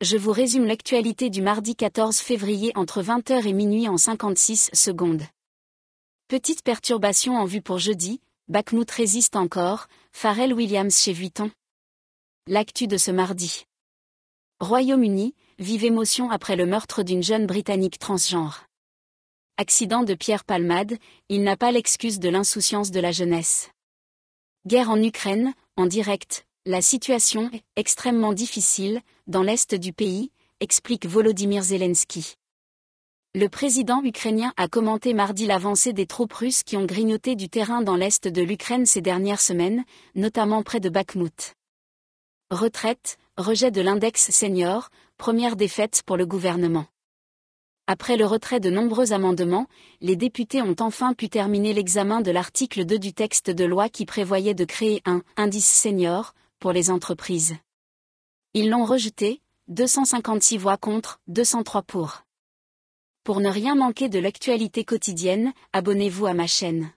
je vous résume l'actualité du mardi 14 février entre 20h et minuit en 56 secondes. Petite perturbation en vue pour jeudi, Bakhmut résiste encore, Pharrell Williams chez Vuitton. L'actu de ce mardi. Royaume-Uni, vive émotion après le meurtre d'une jeune Britannique transgenre. Accident de Pierre Palmade, il n'a pas l'excuse de l'insouciance de la jeunesse. Guerre en Ukraine, en direct, la situation est extrêmement difficile dans l'est du pays, explique Volodymyr Zelensky. Le président ukrainien a commenté mardi l'avancée des troupes russes qui ont grignoté du terrain dans l'est de l'Ukraine ces dernières semaines, notamment près de Bakhmut. Retraite, rejet de l'index senior, première défaite pour le gouvernement. Après le retrait de nombreux amendements, les députés ont enfin pu terminer l'examen de l'article 2 du texte de loi qui prévoyait de créer un indice senior pour les entreprises. Ils l'ont rejeté, 256 voix contre, 203 pour. Pour ne rien manquer de l'actualité quotidienne, abonnez-vous à ma chaîne.